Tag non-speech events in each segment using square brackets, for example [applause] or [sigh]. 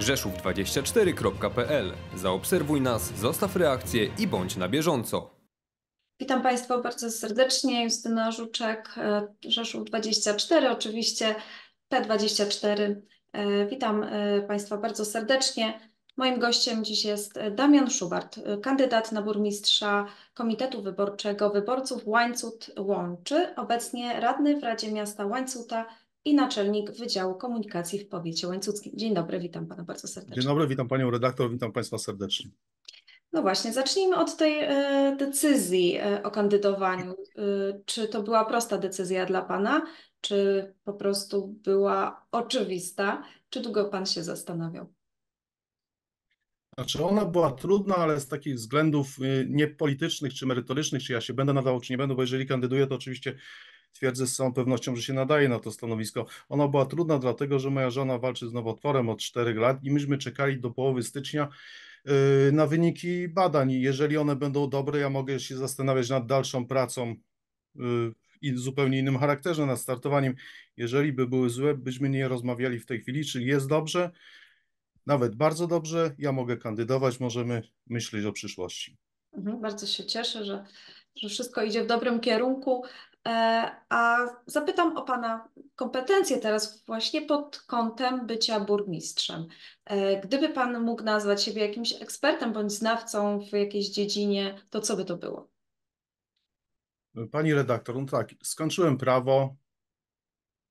rzeszów24.pl. Zaobserwuj nas, zostaw reakcję i bądź na bieżąco. Witam Państwa bardzo serdecznie. Justyna Żuczek, e, Rzeszów24, oczywiście P24. E, witam e, Państwa bardzo serdecznie. Moim gościem dziś jest Damian Szubart, kandydat na burmistrza Komitetu Wyborczego Wyborców Łańcut Łączy, obecnie radny w Radzie Miasta Łańcuta i naczelnik Wydziału Komunikacji w powiecie łańcuckim. Dzień dobry, witam pana bardzo serdecznie. Dzień dobry, witam panią redaktor, witam państwa serdecznie. No właśnie, zacznijmy od tej e, decyzji e, o kandydowaniu. E, czy to była prosta decyzja dla pana, czy po prostu była oczywista? Czy długo pan się zastanawiał? Znaczy ona była trudna, ale z takich względów niepolitycznych czy merytorycznych, czy ja się będę nadawał, czy nie będę, bo jeżeli kandyduję, to oczywiście twierdzę z całą pewnością, że się nadaje na to stanowisko. Ona była trudna dlatego, że moja żona walczy z nowotworem od 4 lat i myśmy czekali do połowy stycznia y, na wyniki badań. Jeżeli one będą dobre, ja mogę się zastanawiać nad dalszą pracą y, i zupełnie innym charakterze, nad startowaniem. Jeżeli by były złe, byśmy nie rozmawiali w tej chwili, czyli jest dobrze, nawet bardzo dobrze, ja mogę kandydować, możemy myśleć o przyszłości. Mhm, bardzo się cieszę, że, że wszystko idzie w dobrym kierunku. E, a zapytam o Pana kompetencje teraz właśnie pod kątem bycia burmistrzem. E, gdyby Pan mógł nazwać siebie jakimś ekspertem bądź znawcą w jakiejś dziedzinie, to co by to było? Pani redaktor, no tak, skończyłem prawo,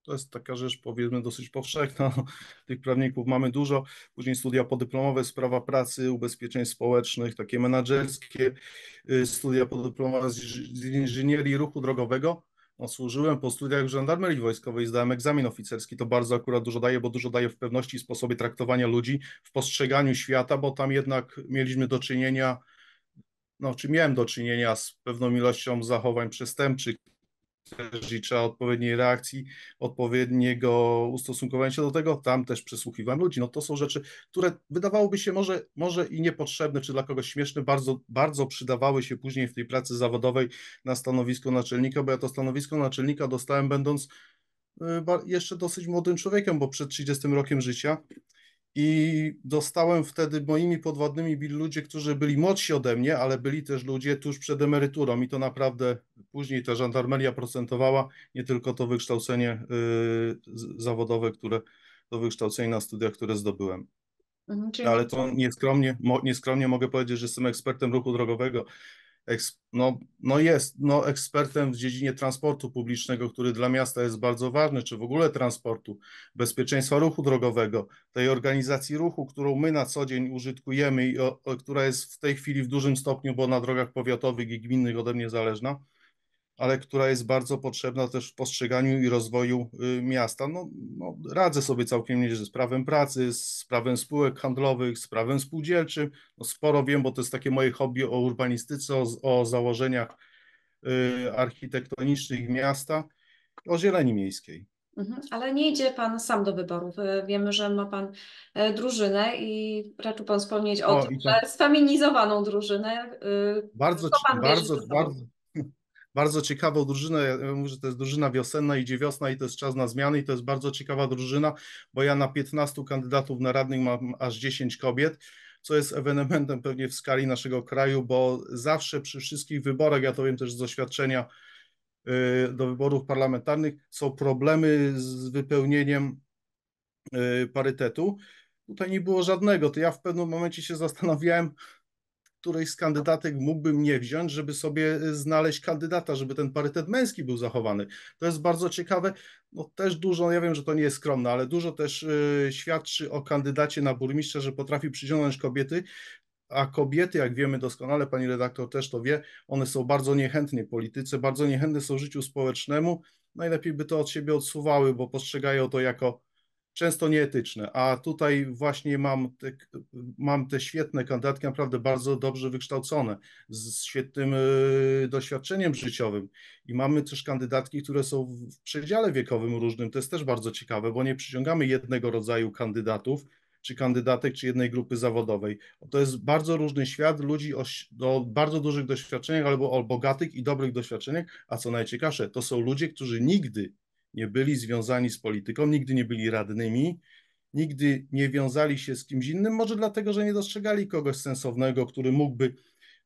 to jest taka rzecz, powiedzmy, dosyć powszechna. [laughs] Tych prawników mamy dużo. Później studia podyplomowe, sprawa pracy, ubezpieczeń społecznych, takie menedżerskie, y, studia podyplomowe z inżynierii ruchu drogowego. No, służyłem po studiach w żandarmerii wojskowej, zdałem egzamin oficerski. To bardzo akurat dużo daje, bo dużo daje w pewności sposobie traktowania ludzi, w postrzeganiu świata, bo tam jednak mieliśmy do czynienia, no czy miałem do czynienia z pewną ilością zachowań przestępczych, trzeba odpowiedniej reakcji, odpowiedniego ustosunkowania się do tego. Tam też przesłuchiwałem ludzi. No to są rzeczy, które wydawałoby się może, może i niepotrzebne, czy dla kogoś śmieszne, bardzo, bardzo przydawały się później w tej pracy zawodowej na stanowisku naczelnika, bo ja to stanowisko naczelnika dostałem będąc y, jeszcze dosyć młodym człowiekiem, bo przed 30 rokiem życia. I dostałem wtedy moimi podwładnymi byli ludzie, którzy byli młodsi ode mnie, ale byli też ludzie tuż przed emeryturą i to naprawdę później ta żandarmeria procentowała, nie tylko to wykształcenie y, zawodowe, które to wykształcenie na studiach, które zdobyłem. Mhm, Ale to nieskromnie, mo, nieskromnie mogę powiedzieć, że jestem ekspertem ruchu drogowego. Eks, no, no jest no ekspertem w dziedzinie transportu publicznego, który dla miasta jest bardzo ważny, czy w ogóle transportu, bezpieczeństwa ruchu drogowego, tej organizacji ruchu, którą my na co dzień użytkujemy i o, o, która jest w tej chwili w dużym stopniu, bo na drogach powiatowych i gminnych ode mnie zależna ale która jest bardzo potrzebna też w postrzeganiu i rozwoju y, miasta. No, no, radzę sobie całkiem nieźle z prawem pracy, z prawem spółek handlowych, z prawem spółdzielczym. No, sporo wiem, bo to jest takie moje hobby o urbanistyce, o, o założeniach y, architektonicznych miasta, o zieleni miejskiej. Mhm, ale nie idzie Pan sam do wyborów. Y, wiemy, że ma Pan y, drużynę i raczył Pan wspomnieć o, o tym, tak. sfeminizowaną drużynę. Bardzo, bardzo, bardzo, bardzo ciekawą drużynę. Ja mówię, że to jest drużyna wiosenna, idzie wiosna i to jest czas na zmiany i to jest bardzo ciekawa drużyna, bo ja na 15 kandydatów na radnych mam aż 10 kobiet co jest ewenementem pewnie w skali naszego kraju, bo zawsze przy wszystkich wyborach, ja to wiem też z doświadczenia y, do wyborów parlamentarnych, są problemy z wypełnieniem y, parytetu. Tutaj nie było żadnego. To ja w pewnym momencie się zastanawiałem, którejś z kandydatek mógłbym nie wziąć, żeby sobie e, znaleźć kandydata, żeby ten parytet męski był zachowany. To jest bardzo ciekawe. No też dużo, no ja wiem, że to nie jest skromne, ale dużo też e, świadczy o kandydacie na burmistrza, że potrafi przyciągnąć kobiety, a kobiety, jak wiemy doskonale, pani redaktor też to wie, one są bardzo niechętne polityce, bardzo niechętne są życiu społecznemu. Najlepiej by to od siebie odsuwały, bo postrzegają to jako często nieetyczne, a tutaj właśnie mam te, mam te świetne kandydatki, naprawdę bardzo dobrze wykształcone, z świetnym e, doświadczeniem życiowym i mamy też kandydatki, które są w przedziale wiekowym różnym, to jest też bardzo ciekawe, bo nie przyciągamy jednego rodzaju kandydatów, czy kandydatek, czy jednej grupy zawodowej. To jest bardzo różny świat ludzi o, o bardzo dużych doświadczeniach albo o bogatych i dobrych doświadczeniach, a co najciekawsze, to są ludzie, którzy nigdy nie byli związani z polityką, nigdy nie byli radnymi, nigdy nie wiązali się z kimś innym, może dlatego, że nie dostrzegali kogoś sensownego, który mógłby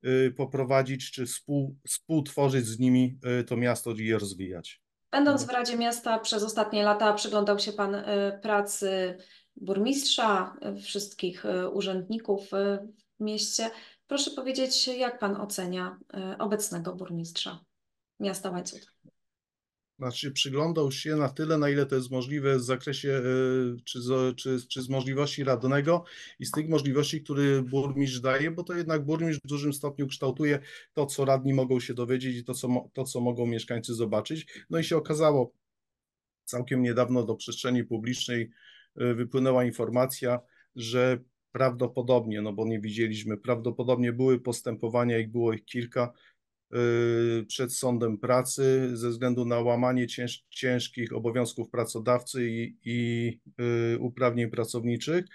y, poprowadzić czy współ, współtworzyć z nimi y, to miasto i je rozwijać. Będąc mhm. w Radzie Miasta przez ostatnie lata przyglądał się Pan y, pracy burmistrza, wszystkich urzędników w mieście. Proszę powiedzieć, jak Pan ocenia obecnego burmistrza miasta Łańcut? znaczy przyglądał się na tyle, na ile to jest możliwe w zakresie e, czy z, czy, czy z możliwości radnego i z tych możliwości, które burmistrz daje, bo to jednak burmistrz w dużym stopniu kształtuje to, co radni mogą się dowiedzieć i to, co, to, co mogą mieszkańcy zobaczyć. No i się okazało, całkiem niedawno do przestrzeni publicznej e, wypłynęła informacja, że prawdopodobnie, no bo nie widzieliśmy, prawdopodobnie były postępowania i było ich kilka, Y, przed sądem pracy ze względu na łamanie cięż, ciężkich obowiązków pracodawcy i, i y, uprawnień pracowniczych.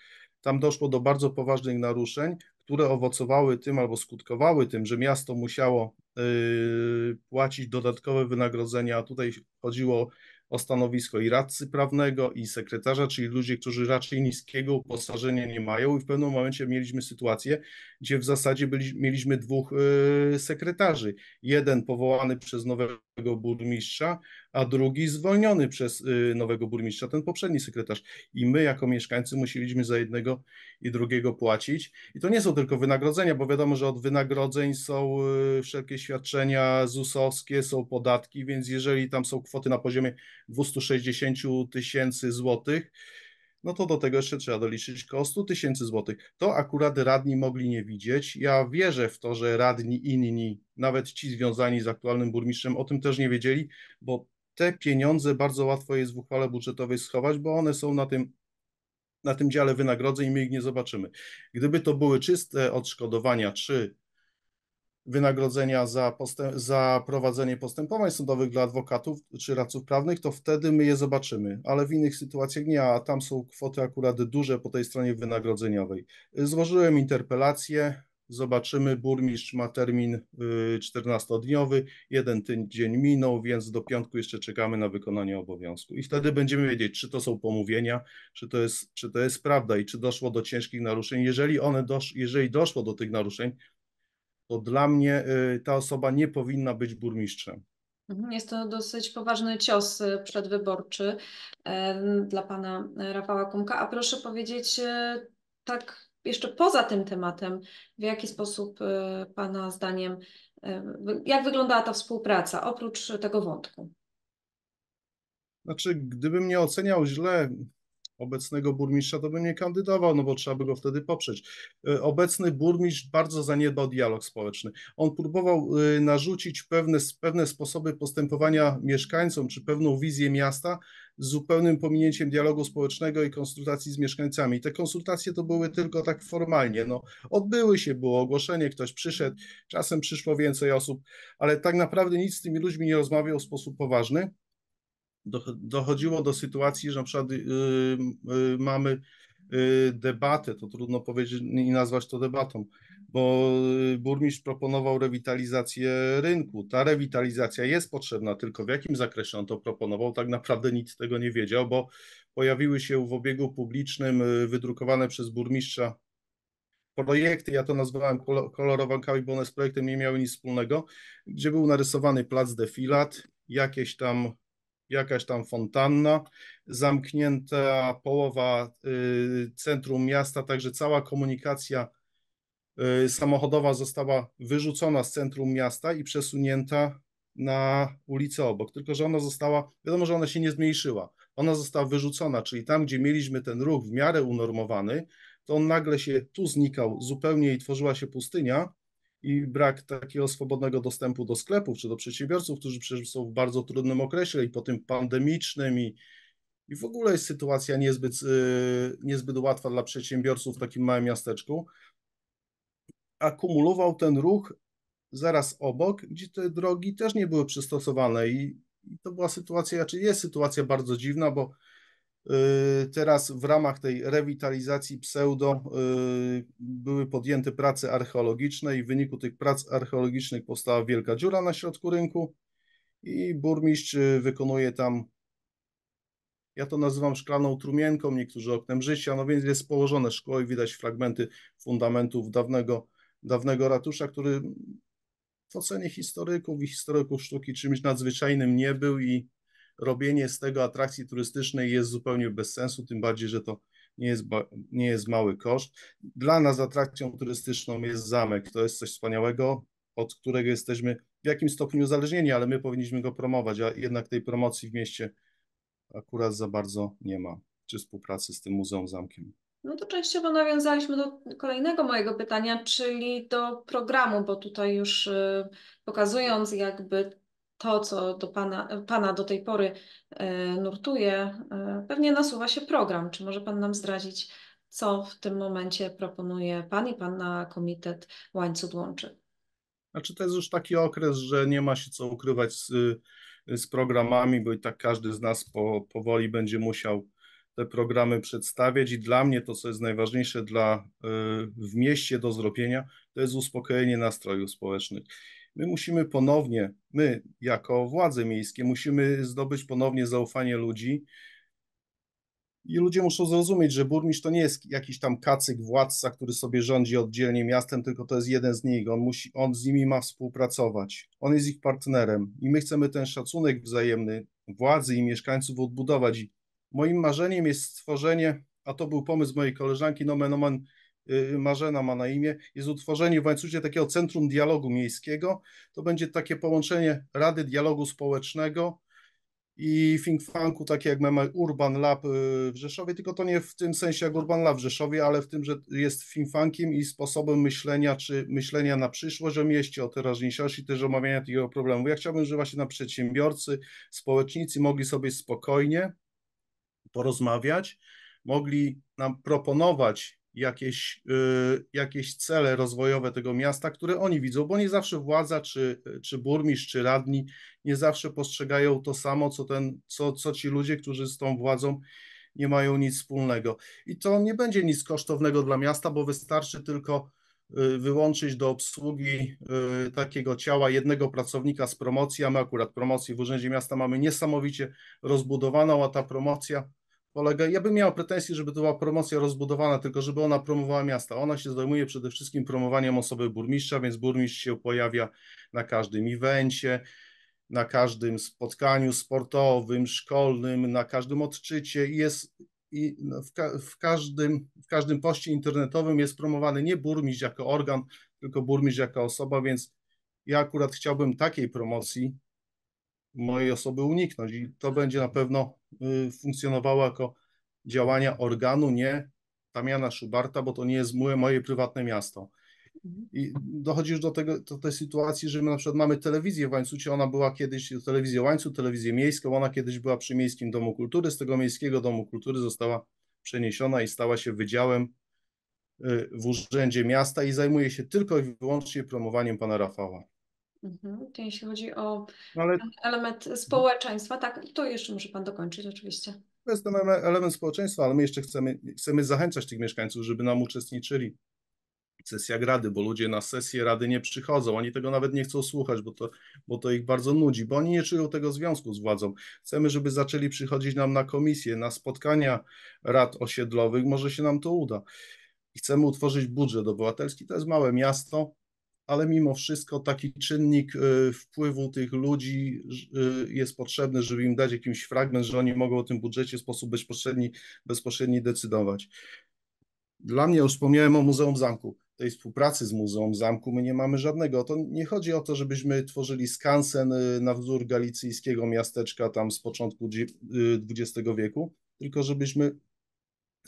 Tam doszło do bardzo poważnych naruszeń, które owocowały tym albo skutkowały tym, że miasto musiało y, płacić dodatkowe wynagrodzenia, a tutaj chodziło o stanowisko i radcy prawnego, i sekretarza, czyli ludzie, którzy raczej niskiego uposażenia nie mają. I w pewnym momencie mieliśmy sytuację, gdzie w zasadzie byli, mieliśmy dwóch y, sekretarzy. Jeden powołany przez nowego burmistrza, a drugi zwolniony przez y, nowego burmistrza, ten poprzedni sekretarz. I my, jako mieszkańcy, musieliśmy za jednego i drugiego płacić. I to nie są tylko wynagrodzenia, bo wiadomo, że od wynagrodzeń są y, wszelkie świadczenia ZUS-owskie, są podatki, więc jeżeli tam są kwoty na poziomie 260 tysięcy złotych, no to do tego jeszcze trzeba doliczyć około 100 tysięcy złotych. To akurat radni mogli nie widzieć. Ja wierzę w to, że radni inni, nawet ci związani z aktualnym burmistrzem, o tym też nie wiedzieli, bo te pieniądze bardzo łatwo jest w uchwale budżetowej schować, bo one są na tym, na tym dziale wynagrodzeń i my ich nie zobaczymy. Gdyby to były czyste odszkodowania czy wynagrodzenia za, za prowadzenie postępowań sądowych dla adwokatów czy radców prawnych, to wtedy my je zobaczymy, ale w innych sytuacjach nie, a tam są kwoty akurat duże po tej stronie wynagrodzeniowej. Złożyłem interpelację, Zobaczymy, burmistrz ma termin 14-dniowy, y, jeden dzień minął, więc do piątku jeszcze czekamy na wykonanie obowiązku. I wtedy będziemy wiedzieć, czy to są pomówienia, czy to jest, czy to jest prawda i czy doszło do ciężkich naruszeń. Jeżeli, one dosz, jeżeli doszło do tych naruszeń, to dla mnie y, ta osoba nie powinna być burmistrzem. Mhm, jest to dosyć poważny cios y, przedwyborczy dla pana Rafała Kumka. A proszę powiedzieć, tak jeszcze poza tym tematem, w jaki sposób e, Pana zdaniem, e, jak wyglądała ta współpraca oprócz tego wątku? Znaczy, gdybym nie oceniał źle obecnego burmistrza, to bym nie kandydował, no bo trzeba by go wtedy poprzeć. E, obecny burmistrz bardzo zaniedbał dialog społeczny. On próbował e, narzucić pewne, pewne sposoby postępowania mieszkańcom, czy pewną wizję miasta z zupełnym pominięciem dialogu społecznego i konsultacji z mieszkańcami. Te konsultacje to były tylko tak formalnie, no odbyły się, było ogłoszenie, ktoś przyszedł, czasem przyszło więcej osób, ale tak naprawdę nic z tymi ludźmi nie rozmawiał w sposób poważny dochodziło do sytuacji, że na przykład y, y, y, mamy debatę, to trudno powiedzieć i nazwać to debatą, bo burmistrz proponował rewitalizację rynku. Ta rewitalizacja jest potrzebna, tylko w jakim zakresie on to proponował, tak naprawdę nic z tego nie wiedział, bo pojawiły się w obiegu publicznym wydrukowane przez burmistrza projekty, ja to nazwałem kolorowankami, bo one z projektem nie miały nic wspólnego, gdzie był narysowany plac defilat, jakieś tam jakaś tam fontanna zamknięta, połowa y, centrum miasta, także cała komunikacja y, samochodowa została wyrzucona z centrum miasta i przesunięta na ulicę obok. Tylko, że ona została, wiadomo, że ona się nie zmniejszyła, ona została wyrzucona, czyli tam, gdzie mieliśmy ten ruch w miarę unormowany, to on nagle się tu znikał zupełnie i tworzyła się pustynia, i brak takiego swobodnego dostępu do sklepów czy do przedsiębiorców, którzy przecież są w bardzo trudnym okresie i po tym pandemicznym i, i w ogóle jest sytuacja niezbyt, y, niezbyt łatwa dla przedsiębiorców w takim małym miasteczku. Akumulował ten ruch zaraz obok, gdzie te drogi też nie były przystosowane i, i to była sytuacja, czy jest sytuacja bardzo dziwna, bo Y, teraz w ramach tej rewitalizacji pseudo y, były podjęte prace archeologiczne i w wyniku tych prac archeologicznych powstała wielka dziura na środku rynku i burmistrz y, wykonuje tam, ja to nazywam szklaną trumienką, niektórzy oknem życia, no więc jest położone szkło i widać fragmenty fundamentów dawnego, dawnego ratusza, który no, w ocenie historyków i historyków sztuki czymś nadzwyczajnym nie był i robienie z tego atrakcji turystycznej jest zupełnie bez sensu, tym bardziej, że to nie jest, nie jest mały koszt. Dla nas atrakcją turystyczną jest zamek. To jest coś wspaniałego, od którego jesteśmy w jakimś stopniu uzależnieni, ale my powinniśmy go promować, a jednak tej promocji w mieście akurat za bardzo nie ma, czy współpracy z tym muzeum zamkiem. No to częściowo nawiązaliśmy do kolejnego mojego pytania, czyli do programu, bo tutaj już y, pokazując jakby to, co do pana, pana do tej pory e, nurtuje, e, pewnie nasuwa się program. Czy może Pan nam zdradzić, co w tym momencie proponuje Pan i Pana Komitet Łańcuch Łączy? Znaczy to jest już taki okres, że nie ma się co ukrywać z, z programami, bo i tak każdy z nas po, powoli będzie musiał te programy przedstawiać i dla mnie to, co jest najważniejsze dla, e, w mieście do zrobienia, to jest uspokojenie nastrojów społecznych. My musimy ponownie, my jako władze miejskie, musimy zdobyć ponownie zaufanie ludzi. I ludzie muszą zrozumieć, że burmistrz to nie jest jakiś tam kacyk, władca, który sobie rządzi oddzielnie miastem, tylko to jest jeden z nich. On, musi, on z nimi ma współpracować. On jest ich partnerem. I my chcemy ten szacunek wzajemny władzy i mieszkańców odbudować. I moim marzeniem jest stworzenie, a to był pomysł mojej koleżanki Nomen Omen, no Y, Marzena ma na imię, jest utworzenie w Łańcucie takiego centrum dialogu miejskiego. To będzie takie połączenie Rady Dialogu Społecznego i think tanku, takie jak mamy Urban Lab y, w Rzeszowie, tylko to nie w tym sensie jak Urban Lab w Rzeszowie, ale w tym, że jest think tankiem i sposobem myślenia, czy myślenia na przyszłość o mieście, o teraźniejszości, też omawiania tego problemu. Ja chciałbym, żeby właśnie na przedsiębiorcy, społecznicy mogli sobie spokojnie porozmawiać, mogli nam proponować jakieś, y, jakieś cele rozwojowe tego miasta, które oni widzą, bo nie zawsze władza, czy, czy burmistrz, czy radni nie zawsze postrzegają to samo, co, ten, co, co ci ludzie, którzy z tą władzą nie mają nic wspólnego. I to nie będzie nic kosztownego dla miasta, bo wystarczy tylko y, wyłączyć do obsługi y, takiego ciała jednego pracownika z promocji, a my akurat promocji w Urzędzie Miasta mamy niesamowicie rozbudowaną, a ta promocja polega. Ja bym miał pretensje, żeby to była promocja rozbudowana, tylko żeby ona promowała miasta. Ona się zajmuje przede wszystkim promowaniem osoby burmistrza, więc burmistrz się pojawia na każdym evencie, na każdym spotkaniu sportowym, szkolnym, na każdym odczycie i jest i no, w, ka w, każdym, w każdym poście internetowym jest promowany nie burmistrz jako organ, tylko burmistrz jako osoba, więc ja akurat chciałbym takiej promocji mojej osoby uniknąć i to będzie na pewno Y, funkcjonowało jako działania organu, nie Tamiana Szubarta, bo to nie jest moje, moje prywatne miasto. Mhm. I dochodzisz do, tego, do tej sytuacji, że my na przykład mamy telewizję w Łańcucie, ona była kiedyś, telewizję Łańcut, telewizję miejską, ona kiedyś była przy Miejskim Domu Kultury, z tego Miejskiego Domu Kultury została przeniesiona i stała się wydziałem y, w Urzędzie Miasta i zajmuje się tylko i wyłącznie promowaniem pana Rafała. Mhm. jeśli chodzi o no, Ale... element mhm. społeczeństwa, tak, to jeszcze może Pan dokończyć oczywiście. To jest ten element społeczeństwa, ale my jeszcze chcemy, chcemy zachęcać tych mieszkańców, żeby nam uczestniczyli w sesjach rady, bo ludzie na sesję rady nie przychodzą, oni tego nawet nie chcą słuchać, bo to, bo to ich bardzo nudzi, bo oni nie czują tego związku z władzą. Chcemy, żeby zaczęli przychodzić nam na komisje, na spotkania rad osiedlowych, może się nam to uda. I chcemy utworzyć budżet obywatelski, to jest małe miasto, ale mimo wszystko taki czynnik y, wpływu tych ludzi y, jest potrzebny, żeby im dać jakiś fragment, że oni mogą o tym budżecie w sposób bezpośredni, bezpośredni decydować. Dla mnie już wspomniałem o Muzeum Zamku. Tej współpracy z Muzeum Zamku my nie mamy żadnego. To nie chodzi o to, żebyśmy tworzyli skansen y, na wzór galicyjskiego miasteczka tam z początku XX wieku, tylko żebyśmy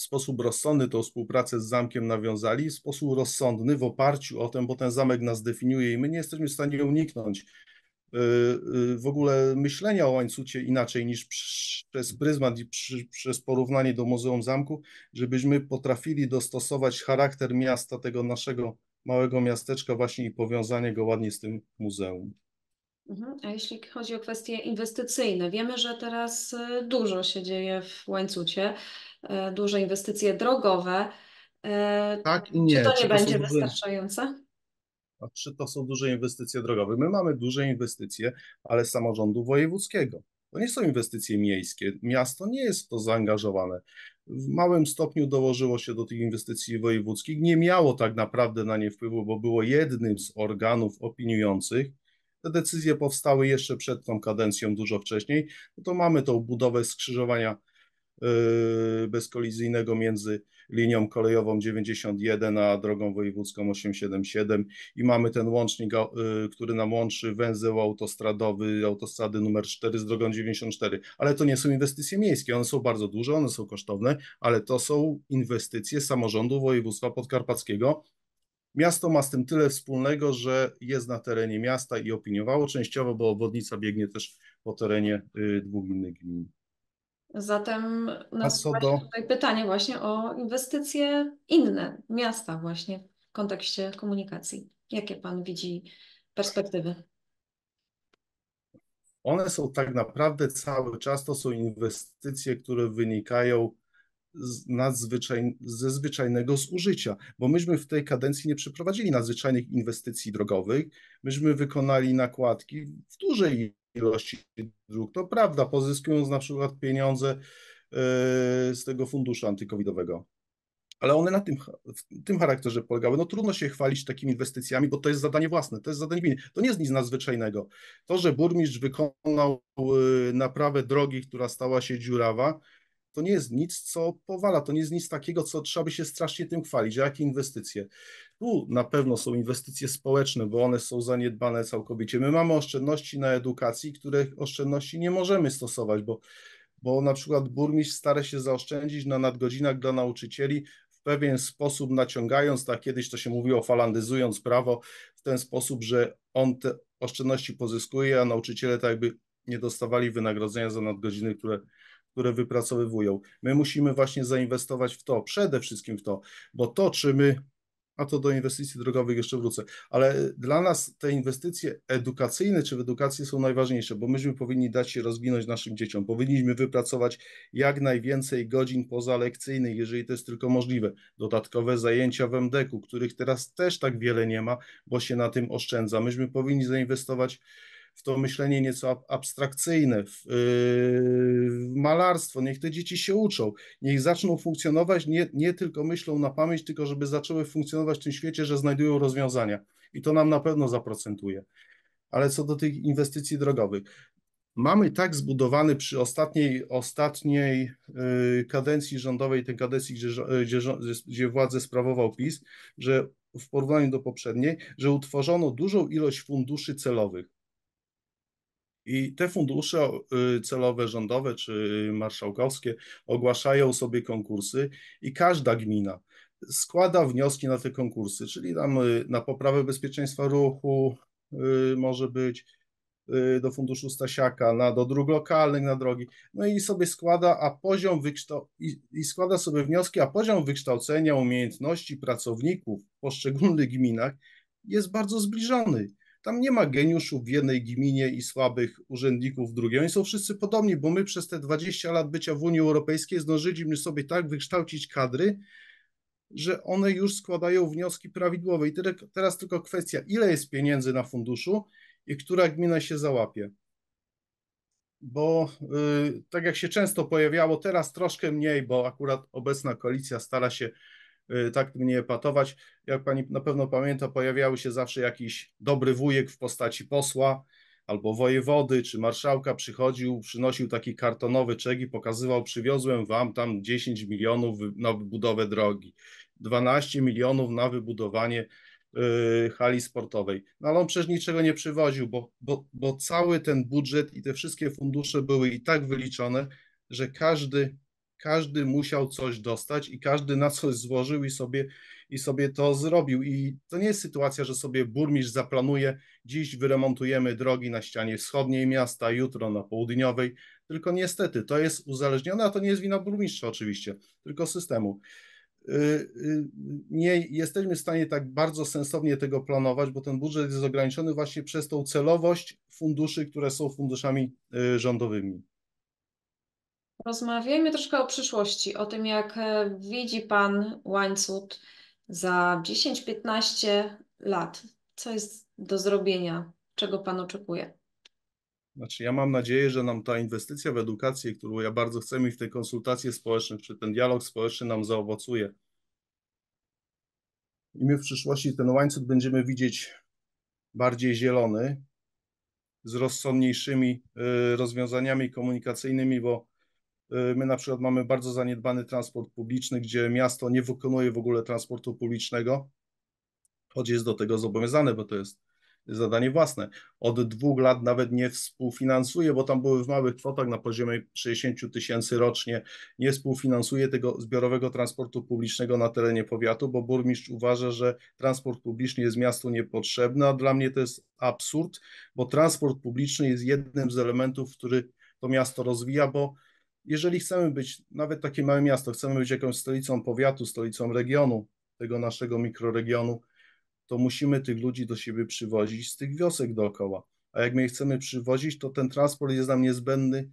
w sposób rozsądny tą współpracę z zamkiem nawiązali, w sposób rozsądny w oparciu o ten, bo ten zamek nas definiuje i my nie jesteśmy w stanie uniknąć y, y, w ogóle myślenia o łańcucie inaczej niż przez pryzmat i przez porównanie do Muzeum Zamku, żebyśmy potrafili dostosować charakter miasta, tego naszego małego miasteczka właśnie i powiązanie go ładnie z tym muzeum. Mhm, a jeśli chodzi o kwestie inwestycyjne, wiemy, że teraz y, dużo się dzieje w łańcucie. E, duże inwestycje drogowe. E, tak i nie. Czy to nie czy to będzie duże... wystarczające? A czy to są duże inwestycje drogowe? My mamy duże inwestycje, ale samorządu wojewódzkiego. To nie są inwestycje miejskie. Miasto nie jest w to zaangażowane. W małym stopniu dołożyło się do tych inwestycji wojewódzkich. Nie miało tak naprawdę na nie wpływu, bo było jednym z organów opiniujących. Te decyzje powstały jeszcze przed tą kadencją, dużo wcześniej. No to mamy tą budowę skrzyżowania Yy, bezkolizyjnego między linią kolejową 91 a drogą wojewódzką 877 i mamy ten łącznik, yy, który nam łączy węzeł autostradowy, autostrady numer 4 z drogą 94. Ale to nie są inwestycje miejskie, one są bardzo duże, one są kosztowne, ale to są inwestycje samorządu województwa podkarpackiego. Miasto ma z tym tyle wspólnego, że jest na terenie miasta i opiniowało częściowo, bo obwodnica biegnie też po terenie yy, dwóch innych gmin. Zatem nasuwa do... tutaj pytanie właśnie o inwestycje inne miasta właśnie w kontekście komunikacji. Jakie Pan widzi perspektywy? One są tak naprawdę cały czas, to są inwestycje, które wynikają z nadzwyczaj, ze zwyczajnego zużycia, bo myśmy w tej kadencji nie przeprowadzili nadzwyczajnych inwestycji drogowych, myśmy wykonali nakładki w dużej ilości dróg. To prawda, pozyskując na przykład pieniądze e, z tego funduszu antykowidowego. Ale one na tym, w tym charakterze polegały. No trudno się chwalić takimi inwestycjami, bo to jest zadanie własne, to jest zadanie gminy. To nie jest nic nadzwyczajnego. To, że burmistrz wykonał e, naprawę drogi, która stała się dziurawa, to nie jest nic, co powala, to nie jest nic takiego, co trzeba by się strasznie tym chwalić, a jakie inwestycje. Tu na pewno są inwestycje społeczne, bo one są zaniedbane całkowicie. My mamy oszczędności na edukacji, których oszczędności nie możemy stosować, bo, bo na przykład burmistrz stara się zaoszczędzić na nadgodzinach dla nauczycieli, w pewien sposób naciągając, tak kiedyś to się mówiło, falandyzując prawo w ten sposób, że on te oszczędności pozyskuje, a nauczyciele tak jakby nie dostawali wynagrodzenia za nadgodziny, które które wypracowywują. My musimy właśnie zainwestować w to, przede wszystkim w to, bo to, czy my, a to do inwestycji drogowych jeszcze wrócę, ale dla nas te inwestycje edukacyjne czy w edukację są najważniejsze, bo myśmy powinni dać się rozwinąć naszym dzieciom, powinniśmy wypracować jak najwięcej godzin pozalekcyjnych, jeżeli to jest tylko możliwe, dodatkowe zajęcia w MDK-u, e których teraz też tak wiele nie ma, bo się na tym oszczędza. Myśmy powinni zainwestować w to myślenie nieco abstrakcyjne, w, yy, w malarstwo. Niech te dzieci się uczą, niech zaczną funkcjonować, nie, nie tylko myślą na pamięć, tylko żeby zaczęły funkcjonować w tym świecie, że znajdują rozwiązania. I to nam na pewno zaprocentuje. Ale co do tych inwestycji drogowych, mamy tak zbudowany przy ostatniej, ostatniej yy, kadencji rządowej, tej kadencji, gdzie, gdzie, gdzie władzę sprawował PiS, że w porównaniu do poprzedniej, że utworzono dużą ilość funduszy celowych. I te fundusze y, celowe rządowe czy marszałkowskie ogłaszają sobie konkursy i każda gmina składa wnioski na te konkursy, czyli tam y, na poprawę bezpieczeństwa ruchu y, może być do funduszu Stasiaka, na, do dróg lokalnych, na drogi, no i sobie składa, a poziom wykształ- i, i składa sobie wnioski, a poziom wykształcenia, umiejętności pracowników w poszczególnych gminach jest bardzo zbliżony. Tam nie ma geniuszów w jednej gminie i słabych urzędników w drugiej. Oni są wszyscy podobni, bo my przez te 20 lat bycia w Unii Europejskiej zdążyliśmy sobie tak wykształcić kadry, że one już składają wnioski prawidłowe. I teraz tylko kwestia, ile jest pieniędzy na funduszu i która gmina się załapie. Bo yy, tak jak się często pojawiało, teraz troszkę mniej, bo akurat obecna koalicja stara się Y, tak mnie epatować. Jak pani na pewno pamięta, pojawiały się zawsze jakiś dobry wujek w postaci posła albo wojewody czy marszałka przychodził, przynosił taki kartonowy czek i pokazywał, przywiozłem wam tam 10 milionów na budowę drogi, 12 milionów na wybudowanie yy, hali sportowej. No ale on przecież niczego nie przywoził, bo, bo, bo cały ten budżet i te wszystkie fundusze były i tak wyliczone, że każdy każdy musiał coś dostać i każdy na coś złożył i sobie, i sobie to zrobił. I to nie jest sytuacja, że sobie burmistrz zaplanuje, dziś wyremontujemy drogi na ścianie wschodniej miasta, jutro na południowej, tylko niestety to jest uzależnione, a to nie jest wina burmistrza oczywiście, tylko systemu. Y, y, nie jesteśmy w stanie tak bardzo sensownie tego planować, bo ten budżet jest ograniczony właśnie przez tą celowość funduszy, które są funduszami y, rządowymi. Rozmawiajmy troszkę o przyszłości, o tym, jak e, widzi Pan łańcut za 10-15 lat. Co jest do zrobienia? Czego Pan oczekuje? Znaczy, ja mam nadzieję, że nam ta inwestycja w edukację, którą ja bardzo chcę mieć w tej konsultacji społeczne, czy ten dialog społeczny nam zaowocuje. I my w przyszłości ten łańcuch będziemy widzieć bardziej zielony, z rozsądniejszymi e, rozwiązaniami komunikacyjnymi, bo Y, my na przykład mamy bardzo zaniedbany transport publiczny, gdzie miasto nie wykonuje w ogóle transportu publicznego, choć jest do tego zobowiązane, bo to jest zadanie własne. Od dwóch lat nawet nie współfinansuje, bo tam były w małych kwotach na poziomie 60 tysięcy rocznie. Nie współfinansuje tego zbiorowego transportu publicznego na terenie powiatu, bo burmistrz uważa, że transport publiczny jest miastu niepotrzebny, a dla mnie to jest absurd, bo transport publiczny jest jednym z elementów, który to miasto rozwija, bo jeżeli chcemy być, nawet takie małe miasto, chcemy być jakąś stolicą powiatu, stolicą regionu, tego naszego mikroregionu, to musimy tych ludzi do siebie przywozić z tych wiosek dookoła. A jak my chcemy przywozić, to ten transport jest nam niezbędny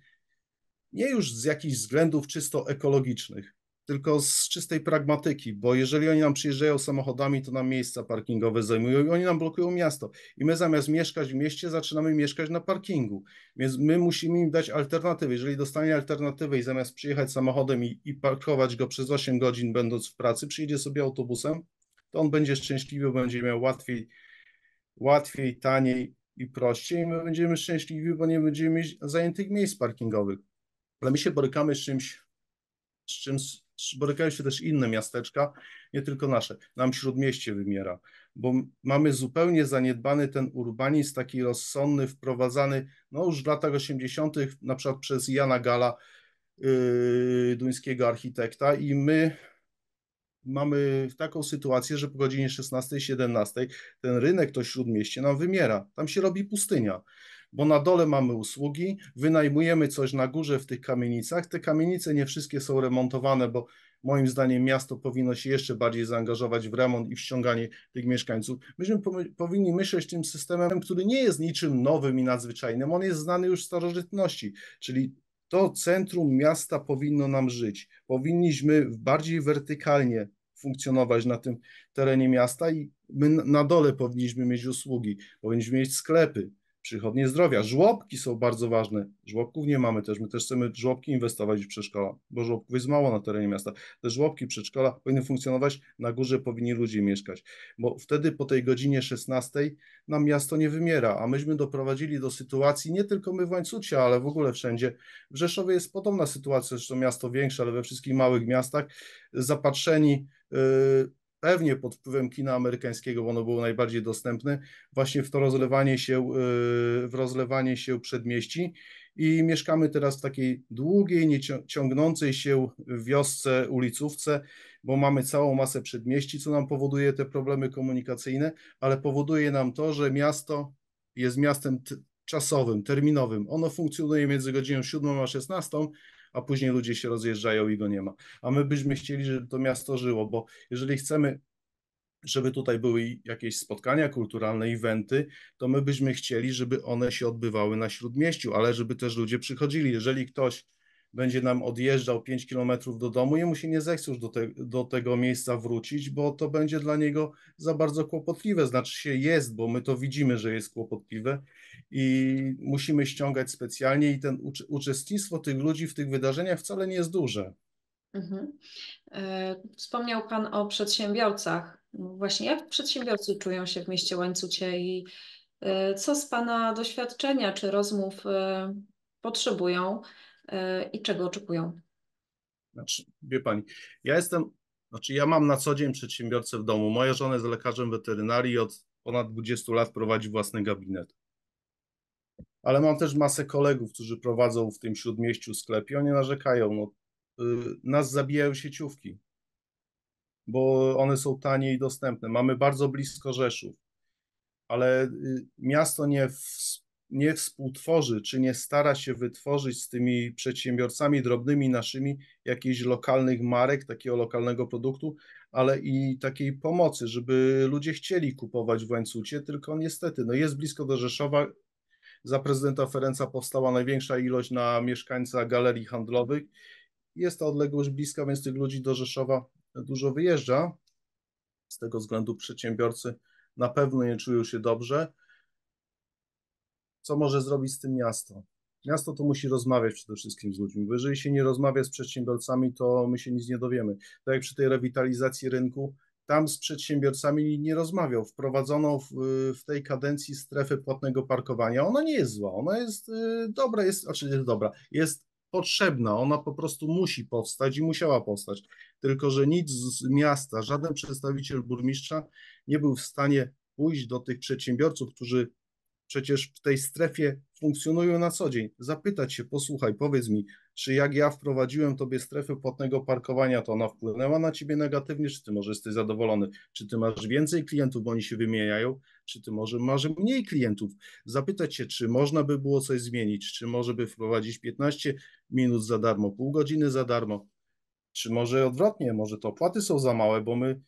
nie już z jakichś względów czysto ekologicznych, tylko z czystej pragmatyki, bo jeżeli oni nam przyjeżdżają samochodami, to nam miejsca parkingowe zajmują i oni nam blokują miasto. I my zamiast mieszkać w mieście, zaczynamy mieszkać na parkingu. Więc my musimy im dać alternatywę. Jeżeli dostanie alternatywę i zamiast przyjechać samochodem i, i parkować go przez 8 godzin, będąc w pracy, przyjedzie sobie autobusem, to on będzie szczęśliwy, będzie miał łatwiej, łatwiej, taniej i prościej. I my będziemy szczęśliwi, bo nie będziemy mieć zajętych miejsc parkingowych. Ale my się borykamy z czymś, z czymś borykają się też inne miasteczka, nie tylko nasze. Nam śródmieście wymiera, bo mamy zupełnie zaniedbany ten urbanizm taki rozsądny, wprowadzany no już w latach 80., na przykład przez Jana Gala, yy, duńskiego architekta, i my mamy taką sytuację, że po godzinie 16-17 ten rynek to śródmieście nam wymiera. Tam się robi pustynia bo na dole mamy usługi, wynajmujemy coś na górze w tych kamienicach. Te kamienice nie wszystkie są remontowane, bo moim zdaniem miasto powinno się jeszcze bardziej zaangażować w remont i wciąganie tych mieszkańców. Myśmy po, powinni myśleć tym systemem, który nie jest niczym nowym i nadzwyczajnym, on jest znany już w starożytności, czyli to centrum miasta powinno nam żyć. Powinniśmy bardziej wertykalnie funkcjonować na tym terenie miasta i my na dole powinniśmy mieć usługi, powinniśmy mieć sklepy, przychodnie zdrowia. Żłobki są bardzo ważne. Żłobków nie mamy też. My też chcemy żłobki inwestować w przedszkola, bo żłobków jest mało na terenie miasta. Te żłobki, przedszkola powinny funkcjonować, na górze powinni ludzie mieszkać, bo wtedy po tej godzinie 16 nam miasto nie wymiera, a myśmy doprowadzili do sytuacji, nie tylko my w Łańcucie, ale w ogóle wszędzie. W Rzeszowie jest podobna sytuacja, zresztą miasto większe, ale we wszystkich małych miastach, zapatrzeni yy, pewnie pod wpływem kina amerykańskiego, bo ono było najbardziej dostępne, właśnie w to rozlewanie się, yy, w rozlewanie się przedmieści. I mieszkamy teraz w takiej długiej, nieciągnącej się wiosce, ulicówce, bo mamy całą masę przedmieści, co nam powoduje te problemy komunikacyjne, ale powoduje nam to, że miasto jest miastem czasowym, terminowym. Ono funkcjonuje między godziną 7 a 16, a później ludzie się rozjeżdżają i go nie ma. A my byśmy chcieli, żeby to miasto żyło, bo jeżeli chcemy żeby tutaj były jakieś spotkania kulturalne, eventy, to my byśmy chcieli, żeby one się odbywały na śródmieściu, ale żeby też ludzie przychodzili. Jeżeli ktoś będzie nam odjeżdżał 5 kilometrów do domu, jemu się nie zechce już do, te, do tego miejsca wrócić, bo to będzie dla niego za bardzo kłopotliwe. Znaczy się jest, bo my to widzimy, że jest kłopotliwe i musimy ściągać specjalnie i ten uczestnictwo tych ludzi w tych wydarzeniach wcale nie jest duże. Mhm. E, wspomniał Pan o przedsiębiorcach. Właśnie jak przedsiębiorcy czują się w mieście Łańcucie i e, co z Pana doświadczenia czy rozmów e, potrzebują, Y, i czego oczekują? Znaczy, wie pani, ja jestem, znaczy ja mam na co dzień przedsiębiorcę w domu. Moja żona jest lekarzem weterynarii i od ponad 20 lat prowadzi własny gabinet. Ale mam też masę kolegów, którzy prowadzą w tym śródmieściu sklep i oni narzekają, no, y, nas zabijają sieciówki, bo one są tanie i dostępne. Mamy bardzo blisko Rzeszów, ale y, miasto nie, w, nie współtworzy, czy nie stara się wytworzyć z tymi przedsiębiorcami drobnymi naszymi jakichś lokalnych marek, takiego lokalnego produktu, ale i takiej pomocy, żeby ludzie chcieli kupować w łańcucie, tylko niestety, no jest blisko do Rzeszowa, za prezydenta Ferenca powstała największa ilość na mieszkańca galerii handlowych, jest ta odległość bliska, więc tych ludzi do Rzeszowa dużo wyjeżdża, z tego względu przedsiębiorcy na pewno nie czują się dobrze, co może zrobić z tym miasto. Miasto to musi rozmawiać przede wszystkim z ludźmi, bo jeżeli się nie rozmawia z przedsiębiorcami, to my się nic nie dowiemy. Tak jak przy tej rewitalizacji rynku, tam z przedsiębiorcami nie rozmawiał. Wprowadzono w, w, tej kadencji strefę płatnego parkowania. Ona nie jest zła, ona jest y, dobra, jest, znaczy jest dobra, jest potrzebna, ona po prostu musi powstać i musiała powstać. Tylko, że nic z miasta, żaden przedstawiciel burmistrza nie był w stanie pójść do tych przedsiębiorców, którzy przecież w tej strefie funkcjonują na co dzień. Zapytać się, posłuchaj, powiedz mi, czy jak ja wprowadziłem tobie strefę płatnego parkowania, to ona wpłynęła na ciebie negatywnie, czy ty może jesteś zadowolony, czy ty masz więcej klientów, bo oni się wymieniają, czy ty może masz mniej klientów. Zapytać się, czy można by było coś zmienić, czy może by wprowadzić 15 minut za darmo, pół godziny za darmo, czy może odwrotnie, może to opłaty są za małe, bo my,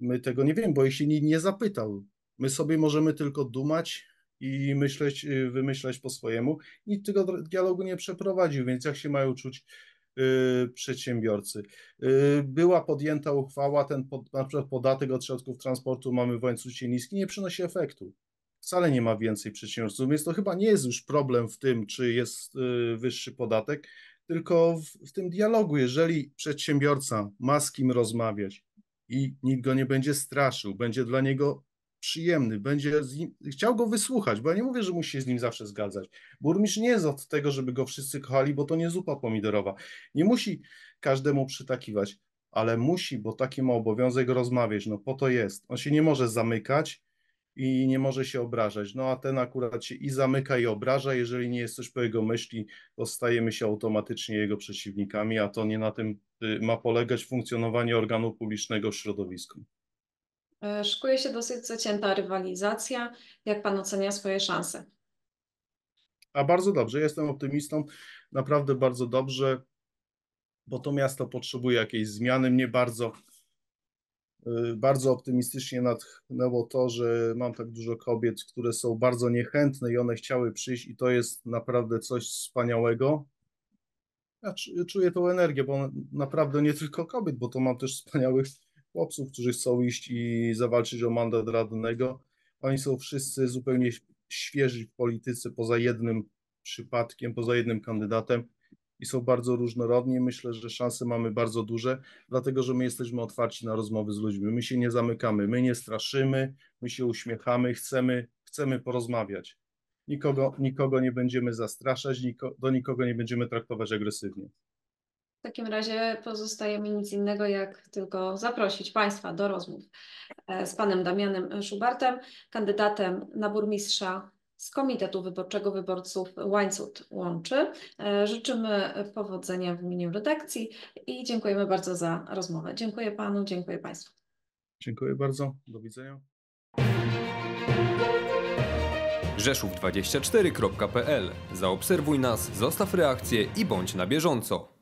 my tego nie wiem, bo jeśli nikt nie zapytał, my sobie możemy tylko dumać, i myśleć, y, wymyślać po swojemu. Nikt tego dialogu nie przeprowadził, więc jak się mają czuć Yy, przedsiębiorcy. Yy, była podjęta uchwała, ten pod, na przykład podatek od środków transportu mamy w łańcucie niski, nie przynosi efektu. Wcale nie ma więcej przedsiębiorców, więc to chyba nie jest już problem w tym, czy jest yy, wyższy podatek, tylko w, w tym dialogu. Jeżeli przedsiębiorca ma z kim rozmawiać i nikt go nie będzie straszył, będzie dla niego przyjemny, będzie nim, chciał go wysłuchać, bo ja nie mówię, że musi się z nim zawsze zgadzać. Burmistrz nie jest od tego, żeby go wszyscy kochali, bo to nie zupa pomidorowa. Nie musi każdemu przytakiwać, ale musi, bo taki ma obowiązek rozmawiać, no po to jest. On się nie może zamykać i nie może się obrażać. No a ten akurat się i zamyka i obraża, jeżeli nie jest coś po jego myśli, to stajemy się automatycznie jego przeciwnikami, a to nie na tym y, ma polegać funkcjonowanie organu publicznego w środowisku. E, szykuje się dosyć zacięta rywalizacja. Jak Pan ocenia swoje szanse? A bardzo dobrze, jestem optymistą, naprawdę bardzo dobrze, bo to miasto potrzebuje jakiejś zmiany. Mnie bardzo, e, bardzo optymistycznie natchnęło to, że mam tak dużo kobiet, które są bardzo niechętne i one chciały przyjść, i to jest naprawdę coś wspaniałego. Ja czuję tą energię, bo naprawdę nie tylko kobiet, bo to mam też wspaniałych chłopców, którzy chcą iść i zawalczyć o mandat radnego. Oni są wszyscy zupełnie świeży w polityce, poza jednym przypadkiem, poza jednym kandydatem i są bardzo różnorodni. Myślę, że szanse mamy bardzo duże, dlatego że my jesteśmy otwarci na rozmowy z ludźmi. My się nie zamykamy, my nie straszymy, my się uśmiechamy, chcemy, chcemy porozmawiać. Nikogo, nikogo nie będziemy zastraszać, niko, do nikogo nie będziemy traktować agresywnie. W takim razie pozostaje mi nic innego, jak tylko zaprosić Państwa do rozmów e, z Panem Damianem Szubartem, kandydatem na burmistrza z Komitetu Wyborczego Wyborców Łańcut Łączy. E, życzymy powodzenia w imieniu redakcji i dziękujemy bardzo za rozmowę. Dziękuję Panu, dziękuję Państwu. Dziękuję bardzo, do widzenia. Rzeszów24.pl Zaobserwuj nas, zostaw reakcję i bądź na bieżąco.